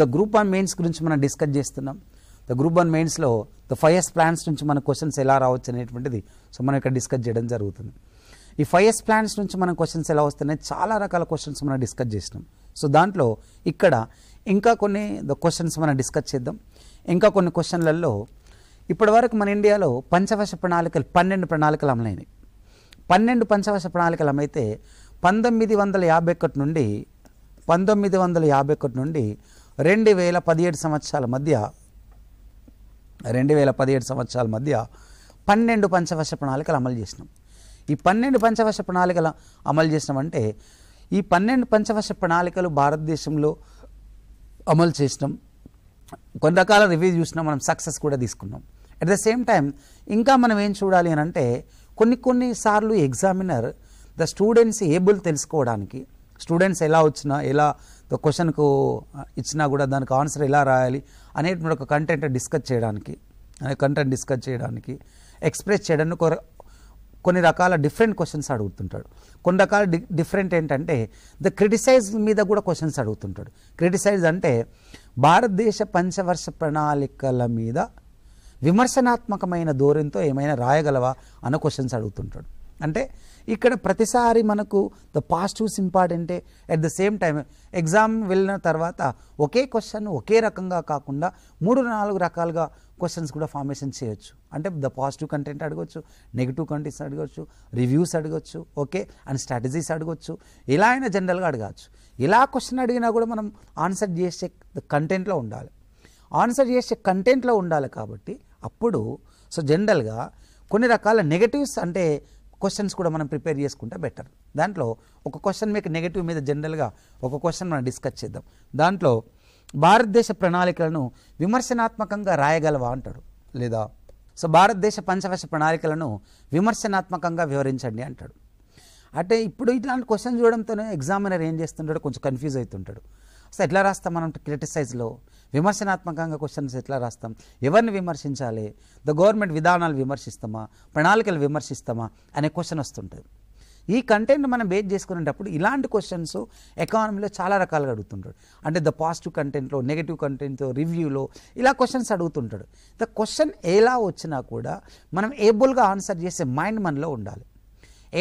The group one mains గురించి మనం discuss చేస్తున్నాం ద గ్రూప్ వన్ మెయిన్స్లో ద ఫైవ్ ప్లాన్స్ నుంచి మన క్వశ్చన్స్ ఎలా రావచ్చు అనేటువంటిది సో మనం ఇక్కడ డిస్కస్ చేయడం జరుగుతుంది ఈ ఫైవ్ ప్లాన్స్ నుంచి మనం క్వశ్చన్స్ ఎలా వస్తున్నాయి చాలా రకాల క్వశ్చన్స్ మనం డిస్కస్ చేసినాం సో దాంట్లో ఇక్కడ ఇంకా కొన్ని ద క్వశ్చన్స్ మనం డిస్కస్ చేద్దాం ఇంకా కొన్ని క్వశ్చన్లలో ఇప్పటివరకు మన ఇండియాలో పంచవర్ష ప్రణాళికలు పన్నెండు ప్రణాళికలు అమలైనవి పన్నెండు పంచవర్ష ప్రణాళికలు అమైతే పంతొమ్మిది వందల యాభై ఒకటి నుండి పంతొమ్మిది వందల యాభై ఒకటి నుండి రెండు వేల పదిహేడు సంవత్సరాల మధ్య రెండు వేల పదిహేడు సంవత్సరాల మధ్య పన్నెండు పంచవర్ష ప్రణాళికలు అమలు చేసినాం ఈ పన్నెండు పంచవర్ష ప్రణాళికలు అమలు చేసినామంటే ఈ పన్నెండు పంచవర్ష ప్రణాళికలు భారతదేశంలో అమలు చేసినాం కొన్ని రకాల రివ్యూ చూసినా మనం సక్సెస్ కూడా తీసుకున్నాం అట్ ద సేమ్ టైం ఇంకా మనం ఏం చూడాలి అని అంటే కొన్ని కొన్ని సార్లు ఎగ్జామినర్ ద స్టూడెంట్స్ ఏబుల్ తెలుసుకోవడానికి స్టూడెంట్స్ ఎలా వచ్చినా ఎలా క్వశ్చన్కు uh, ఇచ్చినా కూడా దానికి ఆన్సర్ ఎలా రాయాలి అనేటువంటి ఒక కంటెంట్ డిస్కస్ చేయడానికి అనే కంటెంట్ డిస్కస్ చేయడానికి ఎక్స్ప్రెస్ చేయడానికి కొన్ని రకాల డిఫరెంట్ క్వశ్చన్స్ అడుగుతుంటాడు కొన్ని రకాల డిఫరెంట్ ఏంటంటే ద క్రిటిసైజ్ మీద కూడా క్వశ్చన్స్ అడుగుతుంటాడు క్రిటిసైజ్ అంటే భారతదేశ పంచవర్ష ప్రణాళికల మీద విమర్శనాత్మకమైన ధోరణితో ఏమైనా రాయగలవా అన్న క్వశ్చన్స్ అడుగుతుంటాడు అంటే ఇక్కడ ప్రతిసారి మనకు ద పాజిటివ్స్ ఇంపార్టెంటే at the same time exam వెళ్ళిన తర్వాత ఒకే క్వశ్చన్ ఒకే రకంగా కాకుండా మూడు నాలుగు రకాలుగా క్వశ్చన్స్ కూడా ఫార్మేషన్ చేయొచ్చు అంటే ద పాజిటివ్ కంటెంట్ అడగొచ్చు నెగిటివ్ కంటెంట్స్ అడగొచ్చు రివ్యూస్ అడగొచ్చు ఓకే అండ్ స్ట్రాటజీస్ అడగొచ్చు ఇలా అయినా జనరల్గా అడగచ్చు ఇలా క్వశ్చన్ అడిగినా కూడా మనం ఆన్సర్ చేసే కంటెంట్లో ఉండాలి ఆన్సర్ చేసే కంటెంట్లో ఉండాలి కాబట్టి అప్పుడు సో జనరల్గా కొన్ని రకాల నెగటివ్స్ అంటే క్వశ్చన్స్ కూడా మనం ప్రిపేర్ చేసుకుంటే బెటర్ దాంట్లో ఒక క్వశ్చన్ మీకు నెగిటివ్ మీద జనరల్గా ఒక క్వశ్చన్ మనం డిస్కస్ చేద్దాం దాంట్లో భారతదేశ ప్రణాళికలను విమర్శనాత్మకంగా రాయగలవా అంటాడు లేదా సో భారతదేశ పంచవర్ష ప్రణాళికలను విమర్శనాత్మకంగా వివరించండి అంటాడు అంటే ఇప్పుడు ఇట్లాంటి క్వశ్చన్ చూడడంతోనే ఎగ్జామినర్ ఏం చేస్తుంటాడు కొంచెం కన్ఫ్యూజ్ అవుతుంటాడు అసలు ఎట్లా రాస్తాం మనం క్రిటిసైజ్లో విమర్శనాత్మకంగా క్వశ్చన్స్ ఎట్లా రాస్తాం ఎవరిని విమర్శించాలి ద గవర్నమెంట్ విధానాలు విమర్శిస్తామా ప్రణాళికలు విమర్శిస్తామా అనే క్వశ్చన్ వస్తుంటుంది ఈ కంటెంట్ మనం బేస్ చేసుకునేటప్పుడు ఇలాంటి క్వశ్చన్స్ ఎకానమీలో చాలా రకాలుగా అడుగుతుంటాడు అంటే ద పాజిటివ్ కంటెంట్లో నెగిటివ్ కంటెంట్ రివ్యూలో ఇలా క్వశ్చన్స్ అడుగుతుంటాడు ద క్వశ్చన్ ఎలా వచ్చినా కూడా మనం ఏబుల్గా ఆన్సర్ చేసే మైండ్ మనలో ఉండాలి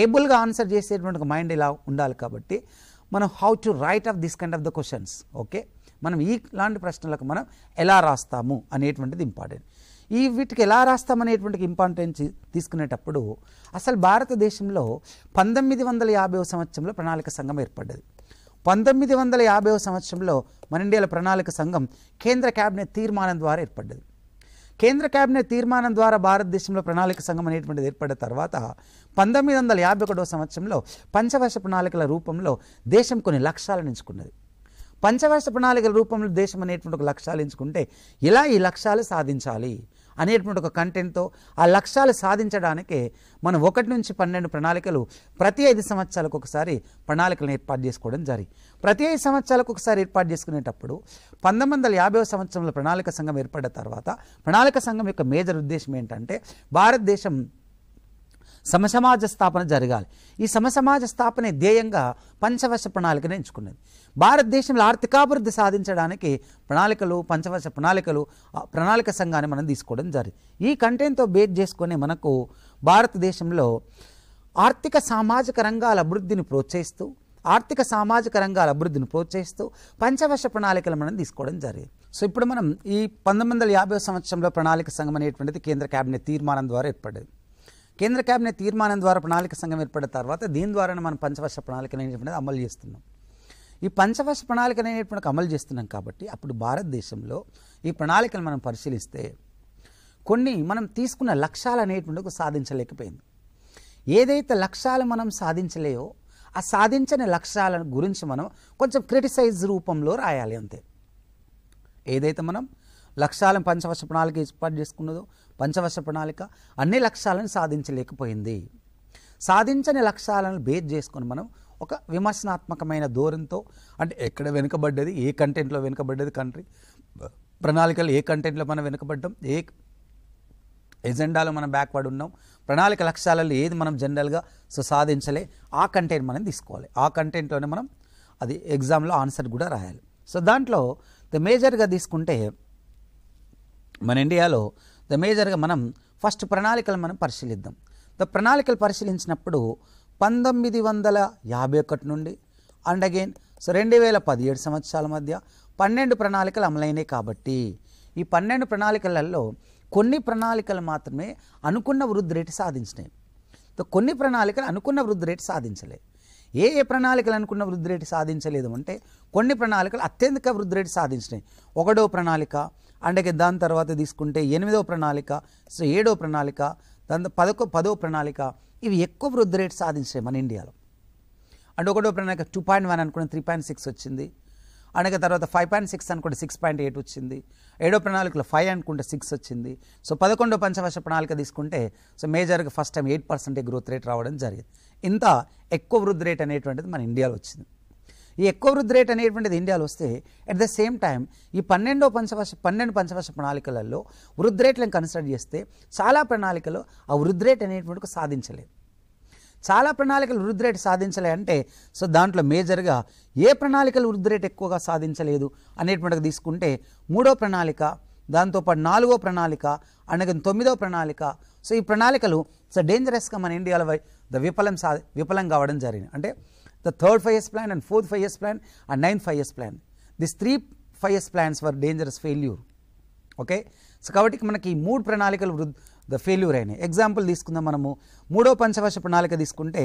ఏబుల్గా ఆన్సర్ చేసేటువంటి మైండ్ ఇలా ఉండాలి కాబట్టి మనం how to write of this kind of the questions okay మనం ఇలాంటి ప్రశ్నలకు మనం ఎలా రాస్తాము అనేటువంటిది ఇంపార్టెంట్ ఈ వీటికి ఎలా అనేటువంటి ఇంపార్టెన్స్ తీసుకునేటప్పుడు అసలు భారతదేశంలో పంతొమ్మిది వందల యాభైవ సంవత్సరంలో ప్రణాళిక సంఘం ఏర్పడ్డది పంతొమ్మిది వందల యాభైవ సంవత్సరంలో మన ఇండియాలో ప్రణాళిక సంఘం కేంద్ర కేబినెట్ తీర్మానం ద్వారా ఏర్పడ్డది కేంద్ర కేబినెట్ తీర్మానం ద్వారా భారతదేశంలో ప్రణాళిక సంఘం అనేటువంటిది ఏర్పడిన తర్వాత పంతొమ్మిది వందల యాభై ఒకటో సంవత్సరంలో పంచవర్ష ప్రణాళికల రూపంలో దేశం కొన్ని లక్ష్యాలను ఎంచుకున్నది పంచవర్ష ప్రణాళికల రూపంలో దేశం అనేటువంటి ఒక లక్ష్యాలు ఎంచుకుంటే ఇలా ఈ లక్ష్యాలు సాధించాలి అనేటువంటి ఒక కంటెంట్తో ఆ లక్ష్యాలు సాధించడానికి మనం ఒకటి నుంచి పన్నెండు ప్రణాళికలు ప్రతి ఐదు సంవత్సరాలకు ఒకసారి ప్రణాళికలను ఏర్పాటు చేసుకోవడం జారీ ప్రతి ఐదు సంవత్సరాలకు ఒకసారి ఏర్పాటు చేసుకునేటప్పుడు పంతొమ్మిది వందల యాభై సంవత్సరంలో ప్రణాళిక సంఘం ఏర్పడిన తర్వాత ప్రణాళిక సంఘం యొక్క మేజర్ ఉద్దేశం ఏంటంటే భారతదేశం సమసమాజ స్థాపన జరగాలి ఈ సమసమాజ స్థాపనే ధ్యేయంగా పంచవర్ష ప్రణాళికను ఎంచుకున్నది భారతదేశంలో ఆర్థికాభివృద్ధి సాధించడానికి ప్రణాళికలు పంచవర్ష ప్రణాళికలు ప్రణాళిక సంఘాన్ని మనం తీసుకోవడం జరిగింది ఈ కంటెంట్తో బేట్ చేసుకొని మనకు భారతదేశంలో ఆర్థిక సామాజిక రంగాల అభివృద్ధిని ప్రోత్సహిస్తూ ఆర్థిక సామాజిక రంగాల అభివృద్ధిని ప్రోత్సహిస్తూ పంచవర్ష ప్రణాళికలు మనం తీసుకోవడం జరిగింది సో ఇప్పుడు మనం ఈ పంతొమ్మిది వందల యాభై సంవత్సరంలో ప్రణాళిక సంఘం అనేటువంటిది కేంద్ర కేబినెట్ తీర్మానం ద్వారా ఏర్పడింది కేంద్ర కేబినెట్ తీర్మానం ద్వారా ప్రణాళిక సంఘం ఏర్పడిన తర్వాత దీని ద్వారానే మనం పంచవర్ష ప్రణాళిక అనేటువంటిది అమలు చేస్తున్నాం ఈ పంచవర్ష ప్రణాళిక అనేటువంటి అమలు చేస్తున్నాం కాబట్టి అప్పుడు భారతదేశంలో ఈ ప్రణాళికను మనం పరిశీలిస్తే కొన్ని మనం తీసుకున్న లక్ష్యాలు అనేటువంటి సాధించలేకపోయింది ఏదైతే లక్ష్యాలు మనం సాధించలేయో ఆ సాధించని లక్ష్యాల గురించి మనం కొంచెం క్రిటిసైజ్ రూపంలో రాయాలి అంతే ఏదైతే మనం లక్ష్యాలను పంచవర్ష ప్రణాళిక ఏర్పాటు చేసుకున్నదో పంచవర్ష ప్రణాళిక అన్ని లక్ష్యాలను సాధించలేకపోయింది సాధించని లక్ష్యాలను బేస్ చేసుకొని మనం ఒక విమర్శనాత్మకమైన ధోరణితో అంటే ఎక్కడ వెనుకబడ్డది ఏ కంటెంట్లో వెనుకబడ్డది కంట్రీ ప్రణాళికలు ఏ కంటెంట్లో మనం వెనుకబడ్డం ఏ ఎజెండాలో మనం బ్యాక్వర్డ్ ఉన్నాం ప్రణాళిక లక్ష్యాలలో ఏది మనం జనరల్గా సో సాధించలే ఆ కంటెంట్ మనం తీసుకోవాలి ఆ కంటెంట్లోనే మనం అది ఎగ్జామ్లో ఆన్సర్ కూడా రాయాలి సో దాంట్లో ద మేజర్గా తీసుకుంటే మన ఇండియాలో ద మేజర్గా మనం ఫస్ట్ ప్రణాళికలు మనం పరిశీలిద్దాం ద ప్రణాళికలు పరిశీలించినప్పుడు పంతొమ్మిది వందల యాభై ఒకటి నుండి అండ్ అగైన్ సో రెండు వేల పదిహేడు సంవత్సరాల మధ్య పన్నెండు ప్రణాళికలు అమలైనవి కాబట్టి ఈ పన్నెండు ప్రణాళికలలో కొన్ని ప్రణాళికలు మాత్రమే అనుకున్న వృద్ధి రేటు సాధించినాయి కొన్ని ప్రణాళికలు అనుకున్న వృద్ధి రేటు సాధించలేదు ఏ ఏ ప్రణాళికలు అనుకున్న వృద్ధి రేటు సాధించలేదు అంటే కొన్ని ప్రణాళికలు అత్యధిక వృద్ధి రేటు సాధించినాయి ఒకటో ప్రణాళిక అంటే దాని తర్వాత తీసుకుంటే ఎనిమిదో ప్రణాళిక సో ఏడో ప్రణాళిక దాని పదకొ పదో ప్రణాళిక ఇవి ఎక్కువ వృద్ధి రేట్ సాధించాయి మన ఇండియాలో అంటే ఒకటో ప్రణాళిక టూ పాయింట్ వన్ అనుకుంటే త్రీ పాయింట్ సిక్స్ వచ్చింది అనక తర్వాత ఫైవ్ పాయింట్ సిక్స్ అనుకుంటే సిక్స్ పాయింట్ ఎయిట్ వచ్చింది ఏడో ప్రణాళికలో ఫైవ్ అనుకుంటే సిక్స్ వచ్చింది సో పదకొండో పంచవర్ష ప్రణాళిక తీసుకుంటే సో మేజర్గా ఫస్ట్ టైం ఎయిట్ పర్సెంటే గ్రోత్ రేట్ రావడం జరిగింది ఇంత ఎక్కువ వృద్ధి రేట్ అనేటువంటిది మన ఇండియాలో వచ్చింది ఈ ఎక్కువ వృద్ధి రేట్ అనేటువంటిది ఇండియాలో వస్తే అట్ ద సేమ్ టైం ఈ పన్నెండో పంచవర్ష పన్నెండు పంచవర్ష ప్రణాళికలలో వృద్ధి రేట్లను కన్సిడర్ చేస్తే చాలా ప్రణాళికలు ఆ వృద్ధి రేట్ అనేటువంటి సాధించలేదు చాలా ప్రణాళికలు వృద్ధి రేటు సాధించలే అంటే సో దాంట్లో మేజర్గా ఏ ప్రణాళికలు వృద్ధి రేటు ఎక్కువగా సాధించలేదు అనేటువంటిది తీసుకుంటే మూడో ప్రణాళిక దాంతోపాటు నాలుగో ప్రణాళిక అనగా తొమ్మిదో ప్రణాళిక సో ఈ ప్రణాళికలు సో డేంజరస్గా మన ఇండియాలో ద విఫలం సా విఫలం కావడం జరిగింది అంటే the third 5S plan and fourth 5S plan and ninth 5S plan. These three 5S plans were dangerous failure. Okay so కాబట్టి మనకి మూడు ప్రణాళికలు వృద్ధ ఫెయిల్యూర్ అయినాయి ఎగ్జాంపుల్ తీసుకుందాం మనము మూడో పంచవర్ష ప్రణాళిక తీసుకుంటే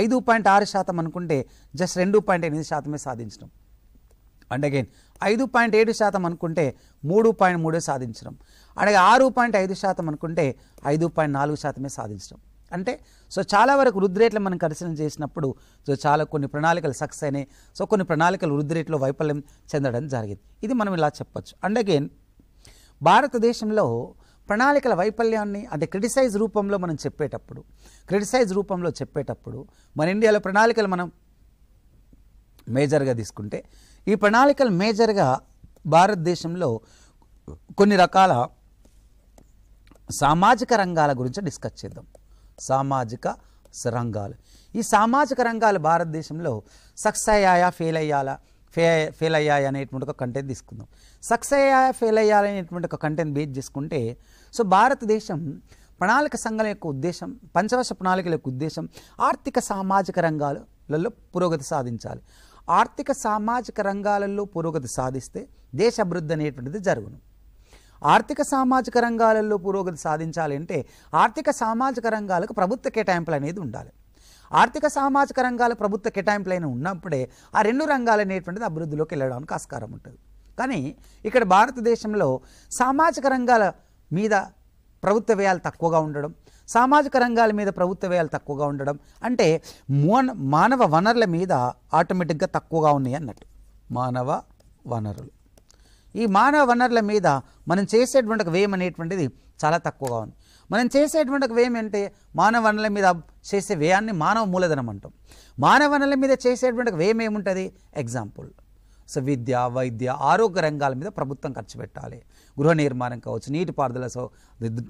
ఐదు పాయింట్ ఆరు శాతం అనుకుంటే జస్ట్ రెండు పాయింట్ ఎనిమిది శాతమే సాధించడం అండ్ అగైన్ ఐదు పాయింట్ ఏడు శాతం అనుకుంటే మూడు పాయింట్ మూడే సాధించడం అలాగే ఆరు పాయింట్ ఐదు శాతం అనుకుంటే ఐదు పాయింట్ నాలుగు శాతమే సాధించడం అంటే సో చాలా వరకు రుద్రేట్లు మనం పరిశీలన చేసినప్పుడు సో చాలా కొన్ని ప్రణాళికలు సక్సెస్ అయినాయి సో కొన్ని ప్రణాళికలు రుద్రేట్లో వైఫల్యం చెందడం జరిగింది ఇది మనం ఇలా చెప్పొచ్చు అండ్ అగైన్ భారతదేశంలో ప్రణాళికల వైఫల్యాన్ని అంటే క్రిటిసైజ్ రూపంలో మనం చెప్పేటప్పుడు క్రిటిసైజ్ రూపంలో చెప్పేటప్పుడు మన ఇండియాలో ప్రణాళికలు మనం మేజర్గా తీసుకుంటే ఈ ప్రణాళికలు మేజర్గా భారతదేశంలో కొన్ని రకాల సామాజిక రంగాల గురించి డిస్కస్ చేద్దాం సామాజిక రంగాలు ఈ సామాజిక రంగాలు భారతదేశంలో సక్సెస్ అయ్యాయా ఫెయిల్ అయ్యాలా ఫే ఫెయిల్ అయ్యాయి అనేటువంటి ఒక కంటెంట్ తీసుకుందాం సక్సెస్ అయ్యాయా ఫెయిల్ అయ్యాలనేటువంటి ఒక కంటెంట్ బేస్ చేసుకుంటే సో భారతదేశం ప్రణాళిక సంఘం యొక్క ఉద్దేశం పంచవర్ష ప్రణాళికల యొక్క ఉద్దేశం ఆర్థిక సామాజిక రంగాలలో పురోగతి సాధించాలి ఆర్థిక సామాజిక రంగాలలో పురోగతి సాధిస్తే దేశ అభివృద్ధి అనేటువంటిది జరుగును ఆర్థిక సామాజిక రంగాలలో పురోగతి సాధించాలి అంటే ఆర్థిక సామాజిక రంగాలకు ప్రభుత్వ కేటాయింపులు అనేది ఉండాలి ఆర్థిక సామాజిక రంగాల ప్రభుత్వ కేటాయింపులు అయిన ఉన్నప్పుడే ఆ రెండు రంగాలు అనేటువంటిది అభివృద్ధిలోకి వెళ్ళడానికి ఆస్కారం ఉంటుంది కానీ ఇక్కడ భారతదేశంలో సామాజిక రంగాల మీద ప్రభుత్వ వ్యయాలు తక్కువగా ఉండడం సామాజిక రంగాల మీద ప్రభుత్వ వ్యయాలు తక్కువగా ఉండడం అంటే మానవ వనరుల మీద ఆటోమేటిక్గా తక్కువగా ఉన్నాయి అన్నట్టు మానవ వనరులు ఈ మానవ వనరుల మీద మనం చేసేటువంటి వ్యయం అనేటువంటిది చాలా తక్కువగా ఉంది మనం చేసేటువంటి వ్యయం అంటే మానవ వనరుల మీద చేసే వ్యయాన్ని మానవ మూలధనం అంటాం మానవ వనరుల మీద చేసేటువంటి వ్యయం ఏముంటుంది ఎగ్జాంపుల్ సో విద్య వైద్య ఆరోగ్య రంగాల మీద ప్రభుత్వం ఖర్చు పెట్టాలి గృహ నిర్మాణం కావచ్చు నీటిపారుదల సౌ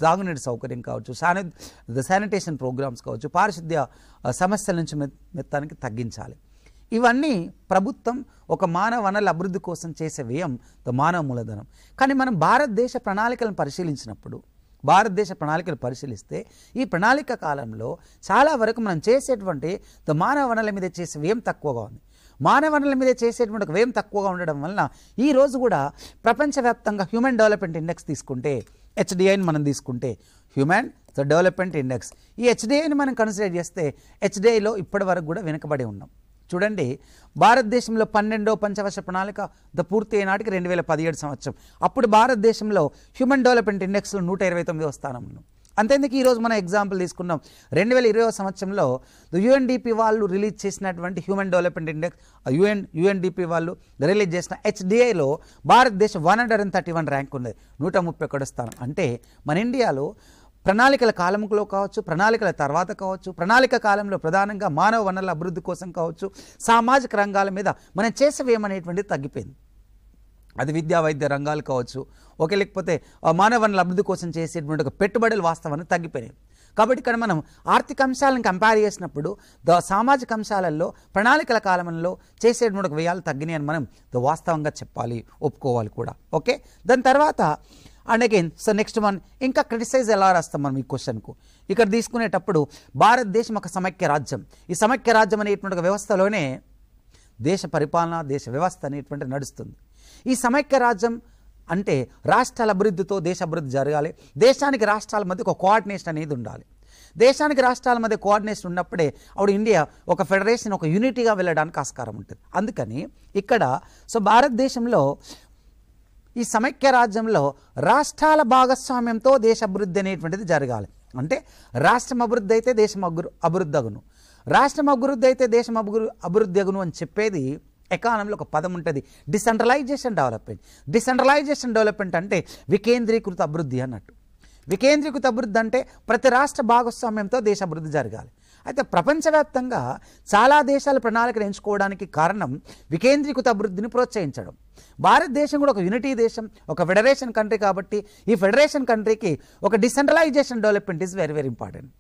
తాగునీటి సౌకర్యం కావచ్చు శాని శానిటేషన్ ప్రోగ్రామ్స్ కావచ్చు పారిశుద్ధ్య సమస్యల నుంచి మెత్తానికి తగ్గించాలి ఇవన్నీ ప్రభుత్వం ఒక మానవ వనరుల అభివృద్ధి కోసం చేసే వ్యయం ద మానవ మూలధనం కానీ మనం భారతదేశ ప్రణాళికలను పరిశీలించినప్పుడు భారతదేశ ప్రణాళికలు పరిశీలిస్తే ఈ ప్రణాళిక కాలంలో చాలా వరకు మనం చేసేటువంటి ద మానవ వనరుల మీద చేసే వ్యయం తక్కువగా ఉంది మానవ వనరుల మీద చేసేటువంటి ఒక వ్యయం తక్కువగా ఉండడం వలన ఈరోజు కూడా ప్రపంచవ్యాప్తంగా హ్యూమన్ డెవలప్మెంట్ ఇండెక్స్ తీసుకుంటే హెచ్డిఐని మనం తీసుకుంటే హ్యూమన్ ద డెవలప్మెంట్ ఇండెక్స్ ఈ హెచ్డిఐని మనం కన్సిడర్ చేస్తే హెచ్డిఐలో ఇప్పటి వరకు కూడా వెనుకబడి ఉన్నాం చూడండి భారతదేశంలో పన్నెండో పంచవర్ష ప్రణాళిక ద పూర్తి అయినాటికి రెండు వేల పదిహేడు సంవత్సరం అప్పుడు భారతదేశంలో హ్యూమన్ డెవలప్మెంట్ ఇండెక్స్లో నూట ఇరవై తొమ్మిదో స్థానంలో అంతేందుకు ఈరోజు మనం ఎగ్జాంపుల్ తీసుకున్నాం రెండు వేల ఇరవై సంవత్సరంలో యుఎన్డిపి వాళ్ళు రిలీజ్ చేసినటువంటి human development index UN UNDP వాళ్ళు రిలీజ్ చేసిన హెచ్డిఐలో భారతదేశం one hundred and thirty one rank ఉంది నూట ముప్పై ఒకటి స్థానం అంటే మన ఇండియాలో ప్రణాళికల కాలంలో కావచ్చు ప్రణాళికల తర్వాత కావచ్చు ప్రణాళిక కాలంలో ప్రధానంగా మానవ వనరుల అభివృద్ధి కోసం కావచ్చు సామాజిక రంగాల మీద మనం చేసేవేమనేటువంటిది తగ్గిపోయింది అది విద్యా వైద్య రంగాలు కావచ్చు ఒకే లేకపోతే మానవ వనరుల అభివృద్ధి కోసం చేసేటువంటి ఒక పెట్టుబడులు వాస్తవాన్ని తగ్గిపోయినాయి కాబట్టి ఇక్కడ మనం ఆర్థిక అంశాలను కంపేర్ చేసినప్పుడు ద సామాజిక అంశాలలో ప్రణాళికల కాలంలో చేసేటువంటి వ్యయాలు తగ్గినాయని మనం వాస్తవంగా చెప్పాలి ఒప్పుకోవాలి కూడా ఓకే దాని తర్వాత and again so next one ఇంకా క్రిటిసైజ్ ఎలా రాస్తాం మనం ఈ క్వశ్చన్కు ఇక్కడ తీసుకునేటప్పుడు భారతదేశం ఒక సమైక్య రాజ్యం ఈ సమైక్య రాజ్యం అనేటువంటి వ్యవస్థలోనే దేశ పరిపాలన దేశ వ్యవస్థ అనేటువంటి నడుస్తుంది ఈ సమైక్య రాజ్యం అంటే రాష్ట్రాల అభివృద్ధితో దేశ అభివృద్ధి జరగాలి దేశానికి రాష్ట్రాల మధ్య ఒక కోఆర్డినేషన్ అనేది ఉండాలి దేశానికి రాష్ట్రాల మధ్య కోఆర్డినేషన్ ఉన్నప్పుడే అప్పుడు ఇండియా ఒక ఫెడరేషన్ ఒక యూనిటీగా వెళ్ళడానికి ఆస్కారం ఉంటుంది అందుకని ఇక్కడ సో భారతదేశంలో ఈ సమైక్య రాజ్యంలో రాష్ట్రాల భాగస్వామ్యంతో దేశ అభివృద్ధి అనేటువంటిది జరగాలి అంటే రాష్ట్రం అభివృద్ధి అయితే దేశం అగ్గురు అభివృద్ధి అగును రాష్ట్రం అభివృద్ధి అయితే దేశం అభివృ అభివృద్ధి అగును అని చెప్పేది ఎకానమీలో ఒక పదం ఉంటుంది డిసెంట్రలైజేషన్ డెవలప్మెంట్ డిసెంట్రలైజేషన్ డెవలప్మెంట్ అంటే వికేంద్రీకృత అభివృద్ధి అన్నట్టు వికేంద్రీకృత అభివృద్ధి అంటే ప్రతి రాష్ట్ర భాగస్వామ్యంతో దేశ అభివృద్ధి జరగాలి అయితే ప్రపంచవ్యాప్తంగా చాలా దేశాల ప్రణాళికలు ఎంచుకోవడానికి కారణం వికేంద్రీకృత అభివృద్ధిని ప్రోత్సహించడం భారతదేశం కూడా ఒక యూనిటీ దేశం ఒక ఫెడరేషన్ కంట్రీ కాబట్టి ఈ ఫెడరేషన్ కంట్రీకి ఒక decentralization development is very very important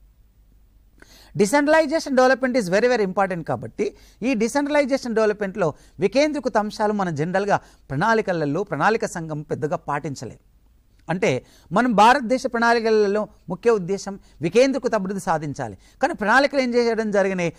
decentralization development is very very important కాబట్టి ఈ డిసెంట్రలైజేషన్ డెవలప్మెంట్లో వికేంద్రీకృత అంశాలు మన జనరల్గా ప్రణాళికలలో ప్రణాళిక సంఘం పెద్దగా పాటించలేదు అంటే మనం భారతదేశ ప్రణాళికలలో ముఖ్య ఉద్దేశం వికేంద్రీకృత అభివృద్ధి సాధించాలి కానీ ప్రణాళికలు ఏం చేయడం జరిగినాయి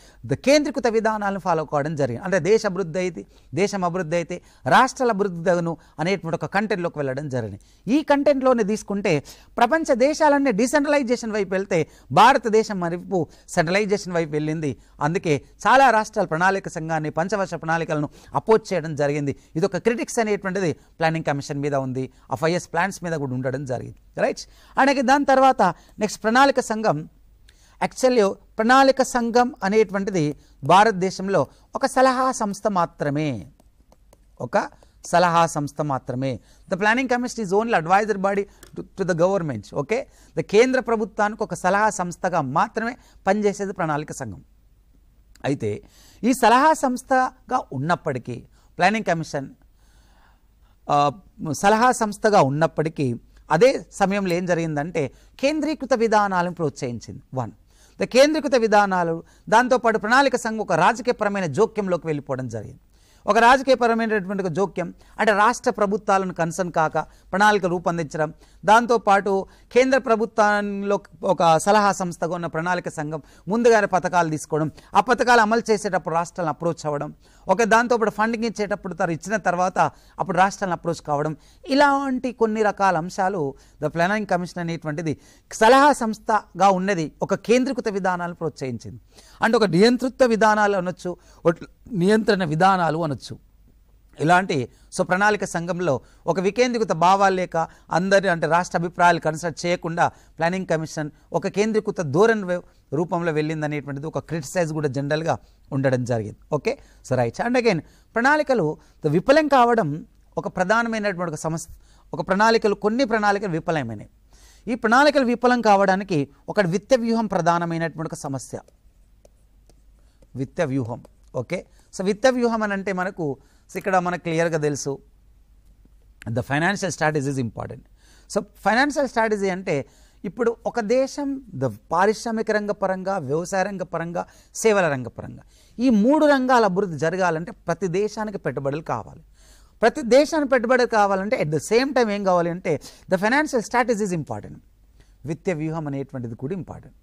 కేంద్రీకృత విధానాలను ఫాలో కావడం జరిగింది అంటే దేశ అభివృద్ధి అయితే దేశం అభివృద్ధి అయితే రాష్ట్రాల అభివృద్ధి తగును అనేటువంటి ఒక కంటెంట్లోకి వెళ్ళడం జరిగింది ఈ కంటెంట్లోనే తీసుకుంటే ప్రపంచ దేశాలన్నీ డిసెంట్రలైజేషన్ వైపు వెళ్తే భారతదేశం మరిపు సెంట్రలైజేషన్ వైపు వెళ్ళింది అందుకే చాలా రాష్ట్రాల ప్రణాళిక సంఘాన్ని పంచవర్ష ప్రణాళికలను అపోజ్ చేయడం జరిగింది ఇది ఒక క్రిటిక్స్ అనేటువంటిది ప్లానింగ్ కమిషన్ మీద ఉంది ఎఫ్ఐఎస్ ప్లాన్స్ మీద కూడా ఉండడం జరిగింది రైట్ అలాగే దాని తర్వాత నెక్స్ట్ ప్రణాళిక సంఘం యాక్చువల్లీ ప్రణాళిక సంఘం అనేటువంటిది భారతదేశంలో ఒక సలహా సంస్థ మాత్రమే ఒక సలహా సంస్థ మాత్రమే the planning commission is only advisor body to the government okay the కేంద్ర ప్రభుత్వానికి ఒక సలహా సంస్థగా మాత్రమే పనిచేసేది ప్రణాళిక సంఘం అయితే ఈ సలహా సంస్థగా ఉన్నప్పటికీ ప్లానింగ్ కమిషన్ సలహా సంస్థగా ఉన్నప్పటికీ అదే సమయంలో ఏం జరిగిందంటే కేంద్రీకృత విధానాలను ప్రోత్సహించింది వన్ కేంద్రీకృత విధానాలు దాంతోపాటు ప్రణాళిక సంఘం ఒక రాజకీయపరమైన జోక్యంలోకి వెళ్ళిపోవడం జరిగింది ఒక రాజకీయపరమైనటువంటి జోక్యం అంటే రాష్ట్ర ప్రభుత్వాలను కన్సర్న్ కాక ప్రణాళిక రూపొందించడం దాంతోపాటు కేంద్ర ప్రభుత్వంలో ఒక సలహా సంస్థగా ఉన్న ప్రణాళిక సంఘం ముందుగానే పథకాలు తీసుకోవడం ఆ పథకాలు అమలు చేసేటప్పుడు రాష్ట్రాలను అప్రోచ్ అవ్వడం ఒక దాంతో ఇప్పుడు ఫండింగ్ ఇచ్చేటప్పుడు తను ఇచ్చిన తర్వాత అప్పుడు రాష్ట్రాలను అప్రోచ్ కావడం ఇలాంటి కొన్ని రకాల అంశాలు ద ప్లానింగ్ కమిషన్ అనేటువంటిది సలహా సంస్థగా ఉన్నది ఒక కేంద్రీకృత విధానాలను ప్రోత్సహించింది అంటే ఒక నియంతృత్వ విధానాలు అనొచ్చు నియంత్రణ విధానాలు అనొచ్చు ఇలాంటి సో ప్రణాళిక సంఘంలో ఒక వికేంద్రీకృత భావాలు లేక అందరి అంటే రాష్ట్ర అభిప్రాయాలు కన్సల్ట్ చేయకుండా ప్లానింగ్ కమిషన్ ఒక కేంద్రీకృత ధోరణి రూపంలో వెళ్ళిందనేటువంటిది ఒక క్రిటిసైజ్ కూడా జనరల్గా ఉండడం జరిగింది okay so right and again ప్రణాళికలు విఫలం కావడం ఒక ప్రధానమైనటువంటి ఒక సమస్య ఒక ప్రణాళికలు కొన్ని ప్రణాళికలు విఫలమైనవి ఈ ప్రణాళికలు విఫలం కావడానికి ఒక విత్త వ్యూహం ప్రధానమైనటువంటి ఒక సమస్య విత్త వ్యూహం ఓకే సో విత్త వ్యూహం అని అంటే మనకు ఇక్కడ మనకు క్లియర్గా తెలుసు the financial strategy is important so financial strategy అంటే ఇప్పుడు ఒక దేశం ద పారిశ్రామిక రంగ పరంగా వ్యవసాయ రంగ పరంగా సేవల రంగ పరంగా ఈ మూడు రంగాల అభివృద్ధి జరగాలంటే ప్రతి దేశానికి పెట్టుబడులు కావాలి ప్రతి దేశానికి పెట్టుబడులు కావాలంటే అట్ ద సేమ్ టైం ఏం కావాలి అంటే ద ఫైనాన్షియల్ స్ట్రాటజీస్ ఇంపార్టెంట్ విత్త వ్యూహం అనేటువంటిది కూడా ఇంపార్టెంట్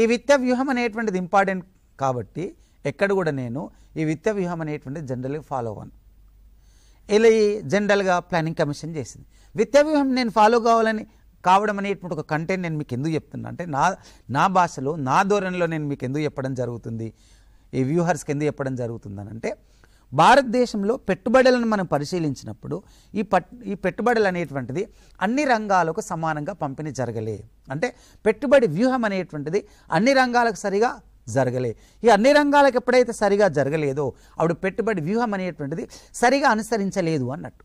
ఈ విత్త వ్యూహం అనేటువంటిది ఇంపార్టెంట్ కాబట్టి ఎక్కడ కూడా నేను ఈ విత్త వ్యూహం అనేటువంటి జనరల్గా ఫాలో అవ్వను ఇలా జనరల్గా ప్లానింగ్ కమిషన్ చేసింది విత్త వ్యూహం నేను ఫాలో కావాలని కావడం అనేటువంటి ఒక కంటెంట్ నేను మీకు ఎందుకు చెప్తున్నా అంటే నా నా భాషలో నా ధోరణిలో నేను మీకు ఎందుకు చెప్పడం జరుగుతుంది ఈ వ్యూహర్స్కి ఎందుకు చెప్పడం జరుగుతుందని అంటే భారతదేశంలో పెట్టుబడులను మనం పరిశీలించినప్పుడు ఈ పట్ ఈ పెట్టుబడులు అనేటువంటిది అన్ని రంగాలకు సమానంగా పంపిణీ జరగలే అంటే పెట్టుబడి వ్యూహం అనేటువంటిది అన్ని రంగాలకు సరిగా జరగలే ఇక అన్ని రంగాలకు ఎప్పుడైతే సరిగా జరగలేదో ఆవిడ పెట్టుబడి వ్యూహం అనేటువంటిది సరిగా అనుసరించలేదు అన్నట్టు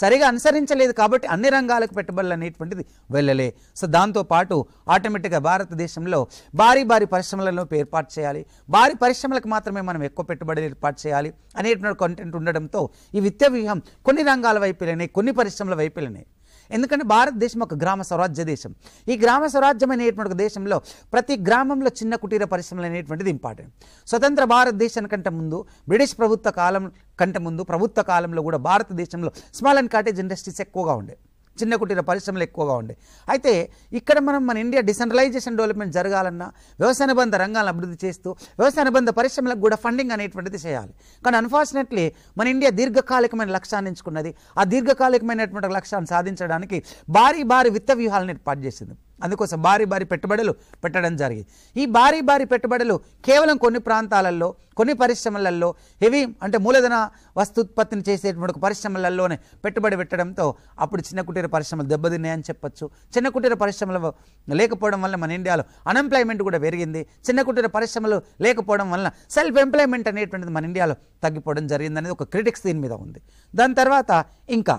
సరిగా అనుసరించలేదు కాబట్టి అన్ని రంగాలకు పెట్టుబడులు అనేటువంటిది వెళ్ళలే సో దాంతోపాటు ఆటోమేటిక్గా భారతదేశంలో భారీ భారీ పరిశ్రమలను ఏర్పాటు చేయాలి భారీ పరిశ్రమలకు మాత్రమే మనం ఎక్కువ పెట్టుబడులు ఏర్పాటు చేయాలి అనేటువంటి కంటెంట్ ఉండడంతో ఈ విద్యా వ్యూహం కొన్ని రంగాల వైపులనే కొన్ని పరిశ్రమల వైపులనే ఎందుకంటే భారతదేశం ఒక గ్రామ స్వరాజ్య దేశం ఈ గ్రామ స్వరాజ్యం అనేటువంటి దేశంలో ప్రతి గ్రామంలో చిన్న కుటీర పరిశ్రమలు అనేటువంటిది ఇంపార్టెంట్ స్వతంత్ర భారతదేశం కంటే ముందు బ్రిటిష్ ప్రభుత్వ కాలం కంటే ముందు ప్రభుత్వ కాలంలో కూడా భారతదేశంలో స్మాల్ అండ్ కాటేజ్ ఇండస్ట్రీస్ ఎక్కువగా ఉండే చిన్న కుటీర పరిశ్రమలు ఎక్కువగా ఉండే అయితే ఇక్కడ మనం మన ఇండియా డిసెంట్రలైజేషన్ డెవలప్మెంట్ జరగాలన్నా వ్యవసాయ అనుబంధ రంగాలను అభివృద్ధి చేస్తూ వ్యవసాయ అనుబంధ పరిశ్రమలకు కూడా ఫండింగ్ అనేటువంటిది చేయాలి కానీ అన్ఫార్చునేట్లీ మన ఇండియా దీర్ఘకాలికమైన లక్ష్యాన్ని ఎంచుకున్నది ఆ దీర్ఘకాలికమైనటువంటి లక్ష్యాన్ని సాధించడానికి భారీ భారీ విత్త వ్యూహాలను ఏర్పాటు చేసింది అందుకోసం భారీ భారీ పెట్టుబడులు పెట్టడం జరిగింది ఈ భారీ భారీ పెట్టుబడులు కేవలం కొన్ని ప్రాంతాలలో కొన్ని పరిశ్రమలలో హెవీ అంటే మూలధన వస్తుత్పత్తిని చేసేటువంటి పరిశ్రమలలోనే పెట్టుబడి పెట్టడంతో అప్పుడు చిన్న కుటీర పరిశ్రమలు దెబ్బతిన్నాయని చెప్పొచ్చు చిన్న కుటీర పరిశ్రమలు లేకపోవడం వల్ల మన ఇండియాలో అన్ఎంప్లాయ్మెంట్ కూడా పెరిగింది చిన్న కుటీర పరిశ్రమలు లేకపోవడం వల్ల సెల్ఫ్ ఎంప్లాయ్మెంట్ అనేటువంటిది మన ఇండియాలో తగ్గిపోవడం జరిగిందనేది ఒక క్రిటిక్స్ దీని మీద ఉంది దాని తర్వాత ఇంకా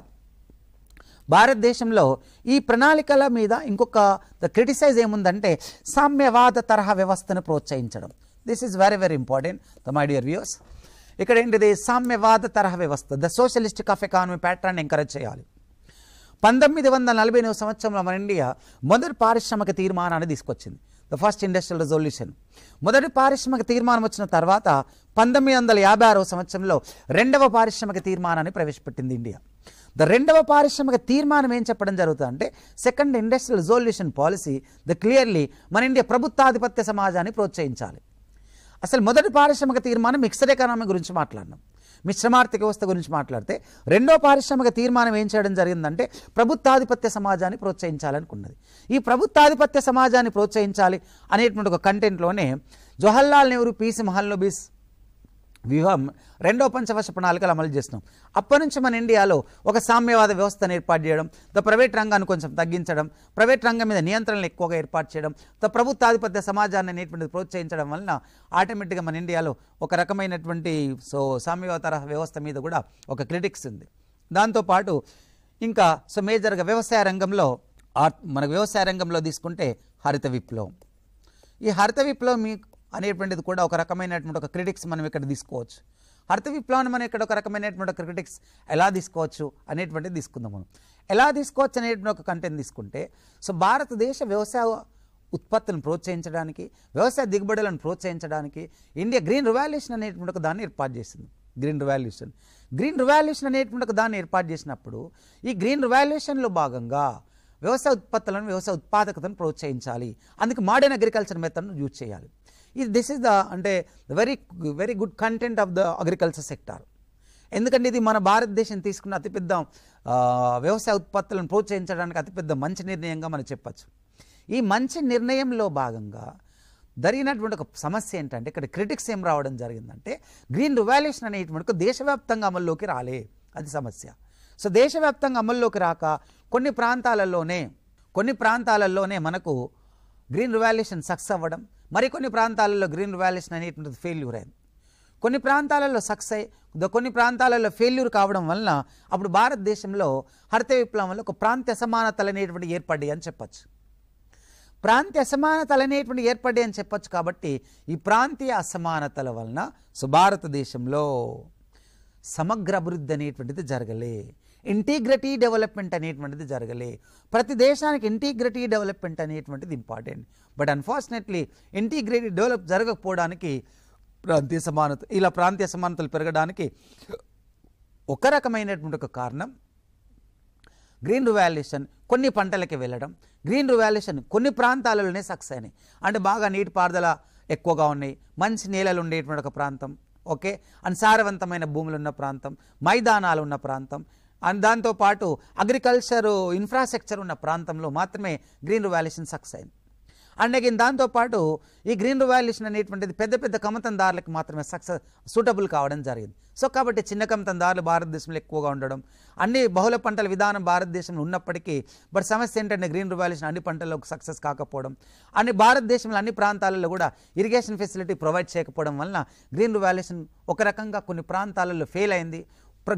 భారతదేశంలో ఈ ప్రణాళికల మీద ఇంకొక ద క్రిటిసైజ్ ఏముందంటే సామ్యవాద తరహా వ్యవస్థను ప్రోత్సహించడం this is very very important the my dear views ఇక్కడ ఏంటిది సామ్యవాద తరహా వ్యవస్థ the socialistic of economy pattern encourage చేయాలి పంతొమ్మిది వందల నలభై ఎనిమిది సంవత్సరంలో మన ఇండియా మొదటి పారిశ్రామిక తీర్మానాన్ని తీసుకొచ్చింది ద ఫస్ట్ ఇండస్ట్రియల్ రెజల్యూషన్ మొదటి పారిశ్రామిక తీర్మానం వచ్చిన తర్వాత పంతొమ్మిది వందల యాభై ఆరో సంవత్సరంలో రెండవ పారిశ్రామిక తీర్మానాన్ని ప్రవేశపెట్టింది ఇండియా ద రెండవ పారిశ్రామిక తీర్మానం ఏం చెప్పడం జరుగుతుంది అంటే second industrial resolution policy the clearly మన ఇండియా ప్రభుత్వాధిపత్య సమాజాన్ని ప్రోత్సహించాలి అసలు మొదటి పారిశ్రామిక తీర్మానం మిక్సర్ ఎకానమీ గురించి మాట్లాడినాం మిశ్రమార్థిక వ్యవస్థ గురించి మాట్లాడితే రెండో పారిశ్రామిక తీర్మానం ఏం చేయడం జరిగిందంటే ప్రభుత్వాధిపత్య సమాజాన్ని ప్రోత్సహించాలనుకున్నది ఈ ప్రభుత్వాధిపత్య సమాజాన్ని ప్రోత్సహించాలి అనేటువంటి ఒక కంటెంట్లోనే జవహర్లాల్ నెహ్రూ పీసీ బీస్ వ్యూహం రెండో పంచవర్ష ప్రణాళికలు అమలు చేస్తున్నాం అప్పటి నుంచి మన ఇండియాలో ఒక సామ్యవాద వ్యవస్థను ఏర్పాటు చేయడం ద ప్రైవేట్ రంగాన్ని కొంచెం తగ్గించడం ప్రైవేట్ రంగం మీద నియంత్రణలు ఎక్కువగా ఏర్పాటు చేయడం ద ప్రభుత్వాధిపత్య సమాజాన్ని అనేటువంటిది ప్రోత్సహించడం వలన ఆటోమేటిక్గా మన ఇండియాలో ఒక రకమైనటువంటి సో సామ్యవాద తరహా వ్యవస్థ మీద కూడా ఒక క్రిటిక్స్ ఉంది దాంతోపాటు ఇంకా సో మేజర్గా వ్యవసాయ రంగంలో మనకు వ్యవసాయ రంగంలో తీసుకుంటే హరిత విప్లవం ఈ హరిత విప్లవం మీకు అనేటువంటిది కూడా ఒక రకమైనటువంటి ఒక క్రిటిక్స్ మనం ఇక్కడ తీసుకోవచ్చు హరిత విప్లవాన్ని మనం ఇక్కడ ఒక రకమైనటువంటి ఒక క్రిటిక్స్ ఎలా తీసుకోవచ్చు అనేటువంటిది తీసుకుందాం మనం ఎలా తీసుకోవచ్చు అనేటువంటి ఒక కంటెంట్ తీసుకుంటే సో భారతదేశ వ్యవసాయ ఉత్పత్తులను ప్రోత్సహించడానికి వ్యవసాయ దిగుబడులను ప్రోత్సహించడానికి ఇండియా గ్రీన్ రివాల్యూషన్ అనేటువంటి ఒక దాన్ని ఏర్పాటు చేసింది గ్రీన్ రివాల్యూషన్ గ్రీన్ రివాల్యూషన్ అనేటువంటి ఒక దాన్ని ఏర్పాటు చేసినప్పుడు ఈ గ్రీన్ రివాల్యూషన్లో భాగంగా వ్యవసాయ ఉత్పత్తులను వ్యవసాయ ఉత్పాదకతను ప్రోత్సహించాలి అందుకే మోడర్న్ అగ్రికల్చర్ మెథడ్ను యూజ్ చేయాలి ఇది దిస్ ఇస్ ద అంటే very very good content of the agriculture sector ఎందుకంటే ఇది మన భారతదేశం తీసుకున్న అతిపెద్ద వ్యవసాయ ఉత్పత్తులను ప్రోత్సహించడానికి అతిపెద్ద మంచి నిర్ణయంగా మనం చెప్పచ్చు ఈ మంచి నిర్ణయంలో భాగంగా జరిగినటువంటి ఒక సమస్య ఏంటంటే ఇక్కడ క్రిటిక్స్ ఏం రావడం జరిగిందంటే గ్రీన్ రివాల్యూషన్ అనేటువంటి దేశవ్యాప్తంగా అమల్లోకి రాలే అది సమస్య సో దేశవ్యాప్తంగా అమల్లోకి రాక కొన్ని ప్రాంతాలలోనే కొన్ని ప్రాంతాలలోనే మనకు గ్రీన్ రివాల్యూషన్ సక్సెస్ అవ్వడం మరికొన్ని ప్రాంతాలలో గ్రీన్ వ్యాలీస్ అనేటువంటిది ఫెయిల్యూర్ అయింది కొన్ని ప్రాంతాలలో సక్సెస్ కొన్ని ప్రాంతాలలో ఫెయిల్యూర్ కావడం వలన అప్పుడు భారతదేశంలో హరిత విప్లవం వల్ల ఒక ప్రాంత అసమానతలు అనేటువంటి ఏర్పడ్డాయి అని చెప్పచ్చు ప్రాంతీయ అసమానతలు అనేటువంటి ఏర్పడ్డాయి అని చెప్పచ్చు కాబట్టి ఈ ప్రాంతీయ అసమానతల వలన సో భారతదేశంలో సమగ్ర అభివృద్ధి అనేటువంటిది జరగలే ఇంటిగ్రిటీ డెవలప్మెంట్ అనేటువంటిది జరగలే ప్రతి దేశానికి ఇంటిగ్రిటీ డెవలప్మెంట్ అనేటువంటిది important but unfortunately integrity develop జరగకపోవడానికి ప్రాంతీయ సమానత ఇలా ప్రాంతీయ సమానతలు పెరగడానికి ఒక రకమైనటువంటి ఒక కారణం గ్రీన్ రివాల్యూషన్ కొన్ని పంటలకి వెళ్ళడం గ్రీన్ రివాల్యూషన్ కొన్ని ప్రాంతాలలోనే సక్సెస్ అయినాయి అంటే బాగా నీటిపారుదల ఎక్కువగా ఉన్నాయి మంచి నేలలు ఉండేటువంటి ఒక ప్రాంతం ఓకే అండ్ సారవంతమైన భూములు ఉన్న ప్రాంతం మైదానాలు ఉన్న ప్రాంతం అండ్ దాంతోపాటు అగ్రికల్చరు ఇన్ఫ్రాస్ట్రక్చర్ ఉన్న ప్రాంతంలో మాత్రమే గ్రీన్ రివాల్యూషన్ సక్సెస్ అయింది అండ్ అగైన్ దాంతోపాటు ఈ గ్రీన్ రివాల్యూషన్ అనేటువంటిది పెద్ద పెద్ద కమతందారులకు మాత్రమే సక్సెస్ సూటబుల్ కావడం జరిగింది సో కాబట్టి చిన్న కమతందారులు భారతదేశంలో ఎక్కువగా ఉండడం అన్ని బహుళ పంటల విధానం భారతదేశంలో ఉన్నప్పటికీ బట్ సమస్య ఏంటంటే గ్రీన్ రివాల్యూషన్ అన్ని పంటల్లో సక్సెస్ కాకపోవడం అన్ని భారతదేశంలో అన్ని ప్రాంతాలలో కూడా ఇరిగేషన్ ఫెసిలిటీ ప్రొవైడ్ చేయకపోవడం వలన గ్రీన్ రివాల్యూషన్ ఒక రకంగా కొన్ని ప్రాంతాలలో ఫెయిల్ అయింది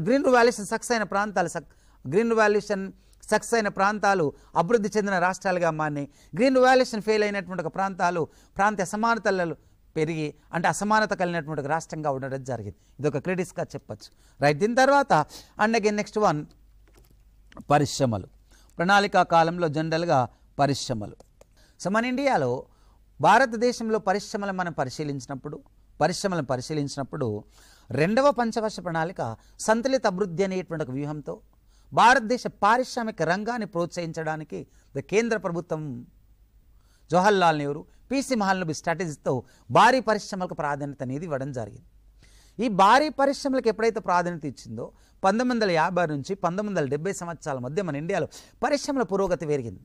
గ్రీన్ రివాల్యూషన్ సక్సెస్ అయిన ప్రాంతాలు సక్ గ్రీన్ రివాల్యూషన్ సక్సెస్ అయిన ప్రాంతాలు అభివృద్ధి చెందిన రాష్ట్రాలుగా మారినాయి గ్రీన్ రివాల్యూషన్ ఫెయిల్ అయినటువంటి ఒక ప్రాంతాలు ప్రాంత అసమానతలు పెరిగి అంటే అసమానత కలిగినటువంటి రాష్ట్రంగా ఉండడం జరిగింది ఇది ఒక క్రెడిట్స్గా చెప్పచ్చు రైట్ దీని తర్వాత అండ్ అగైన్ నెక్స్ట్ వన్ పరిశ్రమలు ప్రణాళికా కాలంలో జనరల్గా పరిశ్రమలు సో మన ఇండియాలో భారతదేశంలో పరిశ్రమలు మనం పరిశీలించినప్పుడు పరిశ్రమలను పరిశీలించినప్పుడు రెండవ పంచవర్ష ప్రణాళిక సంతులిత అభివృద్ధి అనేటువంటి ఒక వ్యూహంతో భారతదేశ పారిశ్రామిక రంగాన్ని ప్రోత్సహించడానికి ద కేంద్ర ప్రభుత్వం జవహర్లాల్ నెహ్రూ పిసి మహాలనబి స్ట్రాటజీతో భారీ పరిశ్రమలకు ప్రాధాన్యత అనేది ఇవ్వడం జరిగింది ఈ భారీ పరిశ్రమలకు ఎప్పుడైతే ప్రాధాన్యత ఇచ్చిందో పంతొమ్మిది వందల యాభై నుంచి పంతొమ్మిది వందల సంవత్సరాల మధ్య మన ఇండియాలో పరిశ్రమల పురోగతి పెరిగింది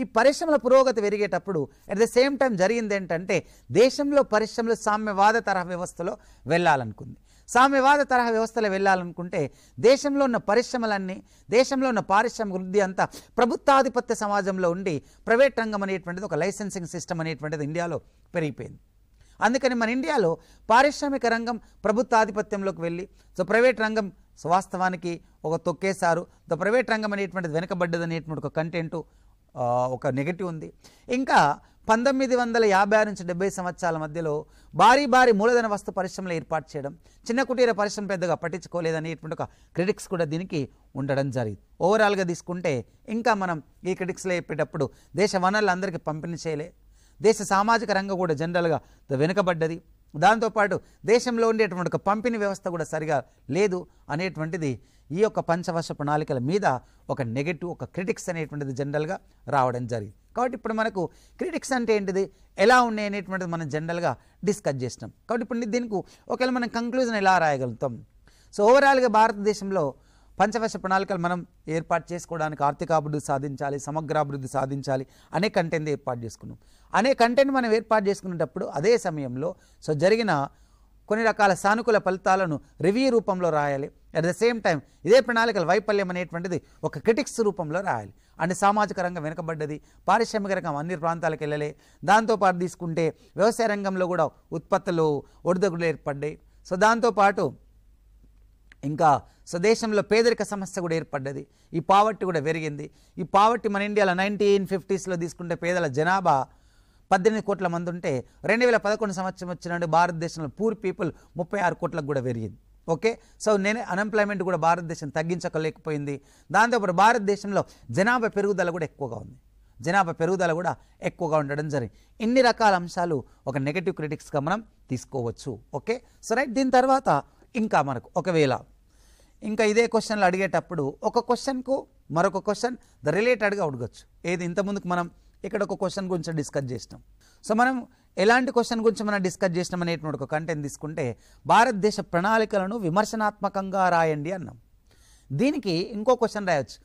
ఈ పరిశ్రమల పురోగతి పెరిగేటప్పుడు అట్ ద సేమ్ టైం జరిగింది ఏంటంటే దేశంలో పరిశ్రమలు సామ్యవాద తరహా వ్యవస్థలో వెళ్ళాలనుకుంది సామ్యవాద తరహా వ్యవస్థలో వెళ్ళాలనుకుంటే దేశంలో ఉన్న పరిశ్రమలన్నీ దేశంలో ఉన్న పారిశ్రామిక వృద్ధి అంతా ప్రభుత్వాధిపత్య సమాజంలో ఉండి ప్రైవేట్ రంగం అనేటువంటిది ఒక లైసెన్సింగ్ సిస్టమ్ అనేటువంటిది ఇండియాలో పెరిగిపోయింది అందుకని మన ఇండియాలో పారిశ్రామిక రంగం ప్రభుత్వాధిపత్యంలోకి వెళ్ళి సో ప్రైవేట్ రంగం వాస్తవానికి ఒక తొక్కేశారు ద ప్రైవేట్ రంగం అనేటువంటిది వెనుకబడ్డది అనేటువంటి ఒక కంటెంటు ఒక నెగిటివ్ ఉంది ఇంకా పంతొమ్మిది వందల యాభై ఆరు నుంచి డెబ్బై సంవత్సరాల మధ్యలో భారీ భారీ మూలధన వస్తు పరిశ్రమలు ఏర్పాటు చేయడం చిన్న కుటీర పరిశ్రమ పెద్దగా పట్టించుకోలేదనేటువంటి ఒక క్రిటిక్స్ కూడా దీనికి ఉండడం జరిగింది ఓవరాల్గా తీసుకుంటే ఇంకా మనం ఈ క్రిటిక్స్లో చెప్పేటప్పుడు దేశ వనరులు అందరికీ పంపిణీ చేయలే దేశ సామాజిక రంగం కూడా జనరల్గా వెనుకబడ్డది దాంతోపాటు దేశంలో ఉండేటువంటి ఒక పంపిణీ వ్యవస్థ కూడా సరిగా లేదు అనేటువంటిది ఈ యొక్క పంచవర్ష ప్రణాళికల మీద ఒక నెగటివ్ ఒక క్రిటిక్స్ అనేటువంటిది జనరల్గా రావడం జరిగింది కాబట్టి ఇప్పుడు మనకు క్రిటిక్స్ అంటే ఏంటిది ఎలా ఉన్నాయి అనేటువంటిది మనం జనరల్గా డిస్కస్ చేసినాం కాబట్టి ఇప్పుడు దీనికి ఒకవేళ మనం కంక్లూజన్ ఎలా రాయగలుగుతాం సో ఓవరాల్గా భారతదేశంలో పంచవర్ష ప్రణాళికలు మనం ఏర్పాటు చేసుకోవడానికి ఆర్థిక అభివృద్ధి సాధించాలి సమగ్ర అభివృద్ధి సాధించాలి అనే కంటెంట్ ఏర్పాటు చేసుకున్నాం అనే కంటెంట్ మనం ఏర్పాటు చేసుకునేటప్పుడు అదే సమయంలో సో జరిగిన కొన్ని రకాల సానుకూల ఫలితాలను రివ్యూ రూపంలో రాయాలి అట్ ద సేమ్ టైం ఇదే ప్రణాళికల వైఫల్యం అనేటువంటిది ఒక క్రిటిక్స్ రూపంలో రాయాలి అంటే సామాజిక రంగం వెనుకబడ్డది పారిశ్రామిక రంగం అన్ని ప్రాంతాలకు వెళ్ళలే దాంతోపాటు తీసుకుంటే వ్యవసాయ రంగంలో కూడా ఉత్పత్తులు ఒడిదొడుగులు ఏర్పడ్డాయి సో దాంతోపాటు ఇంకా స్వదేశంలో పేదరిక సమస్య కూడా ఏర్పడ్డది ఈ పావర్టీ కూడా పెరిగింది ఈ పావర్టీ మన ఇండియాలో నైన్టీన్ ఫిఫ్టీస్లో తీసుకుంటే పేదల జనాభా పద్దెనిమిది కోట్ల మంది ఉంటే రెండు వేల పదకొండు సంవత్సరం వచ్చిన భారతదేశంలో పూర్ పీపుల్ ముప్పై ఆరు కోట్లకు కూడా పెరిగింది ఓకే సో నేను అన్ఎంప్లాయ్మెంట్ కూడా భారతదేశం తగ్గించకలేకపోయింది దాంతోపాటు భారతదేశంలో జనాభా పెరుగుదల కూడా ఎక్కువగా ఉంది జనాభా పెరుగుదల కూడా ఎక్కువగా ఉండడం జరిగింది ఇన్ని రకాల అంశాలు ఒక నెగటివ్ క్రిటిక్స్గా మనం తీసుకోవచ్చు ఓకే సో రైట్ దీని తర్వాత ఇంకా మనకు ఒకవేళ ఇంకా ఇదే క్వశ్చన్లు అడిగేటప్పుడు ఒక క్వశ్చన్కు మరొక క్వశ్చన్ ద రిలేటెడ్గా అడగచ్చు ఏది ఇంతకుముందుకు మనం ఇక్కడ ఒక క్వశ్చన్ గురించి డిస్కస్ చేసినాం సో మనం ఎలాంటి క్వశ్చన్ గురించి మనం డిస్కస్ చేసినాం అనేటువంటి ఒక కంటెంట్ తీసుకుంటే భారతదేశ ప్రణాళికలను విమర్శనాత్మకంగా రాయండి అన్నాం దీనికి ఇంకో క్వశ్చన్ రాయొచ్చు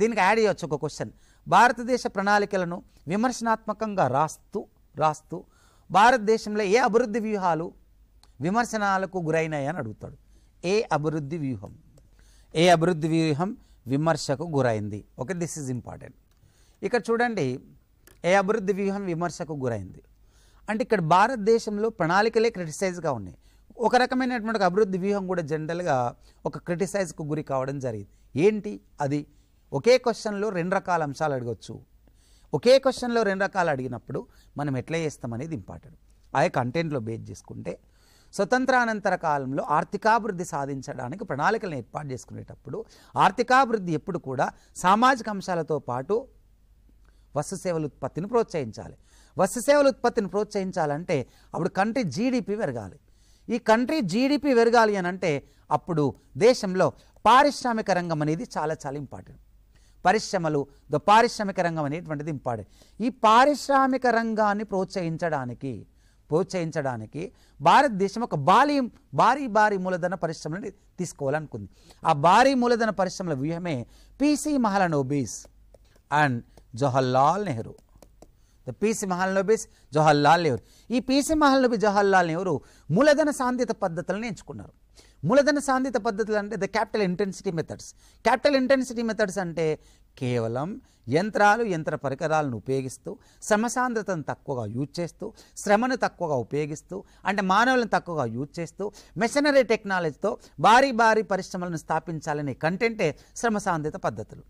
దీనికి యాడ్ చేయొచ్చు ఒక క్వశ్చన్ భారతదేశ ప్రణాళికలను విమర్శనాత్మకంగా రాస్తూ రాస్తూ భారతదేశంలో ఏ అభివృద్ధి వ్యూహాలు విమర్శనాలకు గురైనాయి అని అడుగుతాడు ఏ అభివృద్ధి వ్యూహం ఏ అభివృద్ధి వ్యూహం విమర్శకు గురైంది ఓకే దిస్ ఈజ్ ఇంపార్టెంట్ ఇక్కడ చూడండి ఏ అభివృద్ధి వ్యూహం విమర్శకు గురైంది అంటే ఇక్కడ భారతదేశంలో ప్రణాళికలే క్రిటిసైజ్గా ఉన్నాయి ఒక రకమైనటువంటి అభివృద్ధి వ్యూహం కూడా జనరల్గా ఒక క్రిటిసైజ్కు గురి కావడం జరిగింది ఏంటి అది ఒకే క్వశ్చన్లో రెండు రకాల అంశాలు అడగవచ్చు ఒకే క్వశ్చన్లో రెండు రకాలు అడిగినప్పుడు మనం ఎట్లా చేస్తామనేది ఇంపార్టెంట్ ఆ కంటెంట్లో బేస్ చేసుకుంటే స్వతంత్రానంతర కాలంలో ఆర్థికాభివృద్ధి సాధించడానికి ప్రణాళికలను ఏర్పాటు చేసుకునేటప్పుడు ఆర్థికాభివృద్ధి ఎప్పుడు కూడా సామాజిక అంశాలతో పాటు వస్తు సేవల ఉత్పత్తిని ప్రోత్సహించాలి వస్తు సేవల ఉత్పత్తిని ప్రోత్సహించాలంటే అప్పుడు కంట్రీ జీడిపి పెరగాలి ఈ కంట్రీ జీడిపి పెరగాలి అని అంటే అప్పుడు దేశంలో పారిశ్రామిక రంగం అనేది చాలా చాలా ఇంపార్టెంట్ పరిశ్రమలు ద పారిశ్రామిక రంగం అనేటువంటిది ఇంపార్టెంట్ ఈ పారిశ్రామిక రంగాన్ని ప్రోత్సహించడానికి ప్రోత్సహించడానికి భారతదేశం ఒక భారీ భారీ భారీ మూలధన పరిశ్రమని తీసుకోవాలనుకుంది ఆ భారీ మూలధన పరిశ్రమల వ్యూహమే PC Mahalanobis and Jawaharlal Nehru the PC Mahalanobis Jawaharlal Nehru ఈ పీసీ మహల్ నోబీ జవహర్లాల్ నెహ్రూ మూలధన సాంధిత పద్ధతులను ఎంచుకున్నారు మూలధన సాంధిత పద్ధతులు అంటే the capital intensity methods capital intensity methods అంటే కేవలం యంత్రాలు యంత్ర పరికరాలను ఉపయోగిస్తూ సమసాంద్రతను తక్కువగా యూజ్ చేస్తూ శ్రమను తక్కువగా ఉపయోగిస్తూ అంటే మానవులను తక్కువగా యూజ్ చేస్తూ మెషనరీ టెక్నాలజీతో భారీ భారీ పరిశ్రమలను స్థాపించాలనే కంటెంటే శ్రమ సాంద్రత పద్ధతులు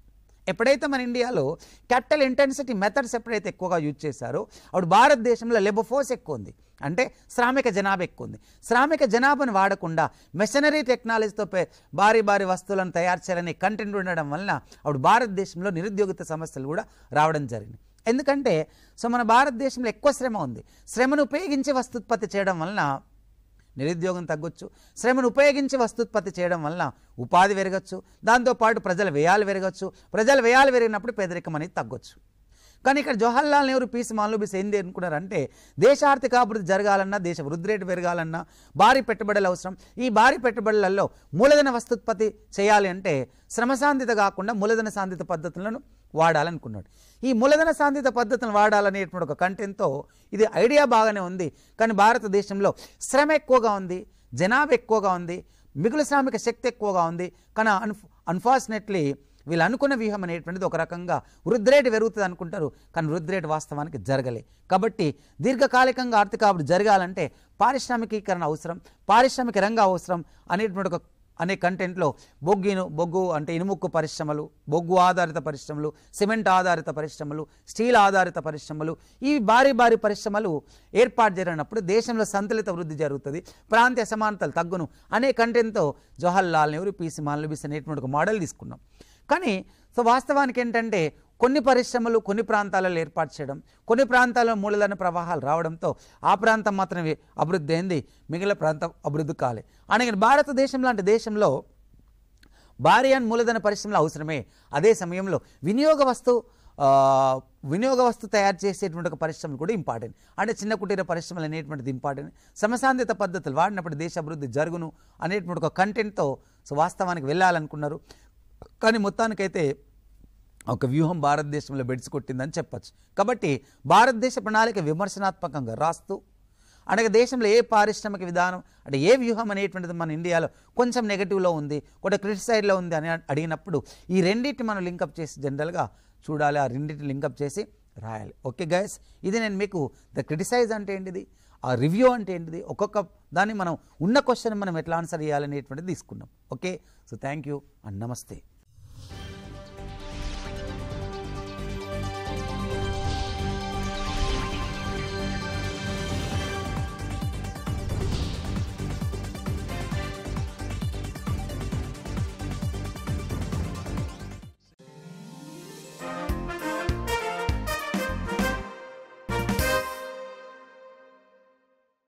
ఎప్పుడైతే మన ఇండియాలో క్యాపిటల్ ఇంటెన్సిటీ మెథడ్స్ ఎప్పుడైతే ఎక్కువగా యూజ్ చేశారో అప్పుడు భారతదేశంలో లెబర్ ఫోర్స్ ఎక్కువ ఉంది అంటే శ్రామిక జనాభా ఎక్కువ ఉంది శ్రామిక జనాభాను వాడకుండా మెషనరీ టెక్నాలజీతో భారీ భారీ వస్తువులను తయారు చేయాలని కంటెంట్ ఉండడం వలన అప్పుడు భారతదేశంలో నిరుద్యోగిత సమస్యలు కూడా రావడం జరిగింది ఎందుకంటే సో మన భారతదేశంలో ఎక్కువ శ్రమ ఉంది శ్రమను ఉపయోగించి వస్తుత్పత్తి చేయడం వలన నిరుద్యోగం తగ్గొచ్చు శ్రమను ఉపయోగించి వస్తుత్పత్తి చేయడం వలన ఉపాధి పెరగచ్చు దాంతోపాటు ప్రజల వ్యయాలు పెరగచ్చు ప్రజల వ్యయాలు పెరిగినప్పుడు పేదరికం అనేది తగ్గొచ్చు కానీ ఇక్కడ జవహర్లాల్ నెహ్రూ పీస్ మాన్లూబీస్ ఏంది అనుకున్నారంటే దేశ ఆర్థికాభివృద్ధి జరగాలన్నా దేశ వృద్ధి రేటు పెరగాలన్నా భారీ పెట్టుబడులు అవసరం ఈ భారీ పెట్టుబడులలో మూలధన వస్తుత్పత్తి చేయాలి అంటే శ్రమశాంతిత కాకుండా మూలధన సాంధిత పద్ధతులను వాడాలనుకున్నాడు ఈ మూలధన సాంధిత పద్ధతిని వాడాలనేటువంటి ఒక కంటెంట్తో ఇది ఐడియా బాగానే ఉంది కానీ భారతదేశంలో శ్రమ ఎక్కువగా ఉంది జనాభా ఎక్కువగా ఉంది మిగులు శ్రామిక శక్తి ఎక్కువగా ఉంది కానీ అన్ అన్ఫార్చునేట్లీ వీళ్ళు అనుకున్న వ్యూహం అనేటువంటిది ఒక రకంగా వృద్ధిరేటు పెరుగుతుంది అనుకుంటారు కానీ వృద్ధిరేటు వాస్తవానికి జరగలే కాబట్టి దీర్ఘకాలికంగా ఆర్థిక అభివృద్ధి జరగాలంటే పారిశ్రామికీకరణ అవసరం పారిశ్రామిక రంగ అవసరం అనేటువంటి ఒక అనే కంటెంట్లో బొగ్గిను బొగ్గు అంటే ఇనుముక్కు పరిశ్రమలు బొగ్గు ఆధారిత పరిశ్రమలు సిమెంట్ ఆధారిత పరిశ్రమలు స్టీల్ ఆధారిత పరిశ్రమలు ఈ భారీ భారీ పరిశ్రమలు ఏర్పాటు జరిగినప్పుడు దేశంలో సంతులిత వృద్ధి జరుగుతుంది ప్రాంతీయ సమానతలు తగ్గును అనే కంటెంట్తో జవహర్లాల్ నెహ్రూ పీసీ మాల్నబీస్ అనేటువంటి ఒక మోడల్ తీసుకున్నాం కానీ సో వాస్తవానికి ఏంటంటే కొన్ని పరిశ్రమలు కొన్ని ప్రాంతాలలో ఏర్పాటు చేయడం కొన్ని ప్రాంతాల్లో మూలధన ప్రవాహాలు రావడంతో ఆ ప్రాంతం మాత్రమే అభివృద్ధి అయింది మిగిలిన ప్రాంతం అభివృద్ధి కాలే అలాగే భారతదేశం లాంటి దేశంలో భారీ అండ్ మూలధన పరిశ్రమలు అవసరమే అదే సమయంలో వినియోగ వస్తువు వినియోగ వస్తు తయారు చేసేటువంటి ఒక పరిశ్రమలు కూడా ఇంపార్టెంట్ అంటే చిన్న కుటీర పరిశ్రమలు అనేటువంటిది ఇంపార్టెంట్ సమసాంధిత పద్ధతులు వాడినప్పుడు దేశ అభివృద్ధి జరుగును అనేటువంటి ఒక కంటెంట్తో సో వాస్తవానికి వెళ్ళాలనుకున్నారు కానీ మొత్తానికైతే ఒక వ్యూహం భారతదేశంలో కొట్టిందని చెప్పచ్చు కాబట్టి భారతదేశ ప్రణాళిక విమర్శనాత్మకంగా రాస్తూ అనగా దేశంలో ఏ పారిశ్రామిక విధానం అంటే ఏ వ్యూహం అనేటువంటిది మన ఇండియాలో కొంచెం నెగిటివ్లో ఉంది కూడా క్రిటిసైడ్లో ఉంది అని అడిగినప్పుడు ఈ రెండింటిని మనం లింకప్ చేసి జనరల్గా చూడాలి ఆ రెండింటిని లింకప్ చేసి రాయాలి ఓకే గైస్ ఇది నేను మీకు ద క్రిటిసైజ్ అంటే ఏంటిది ఆ రివ్యూ అంటే ఏంటిది ఒక్కొక్క దాన్ని మనం ఉన్న క్వశ్చన్ మనం ఎట్లా ఆన్సర్ చేయాలనేటువంటిది తీసుకున్నాం okay so thank you and నమస్తే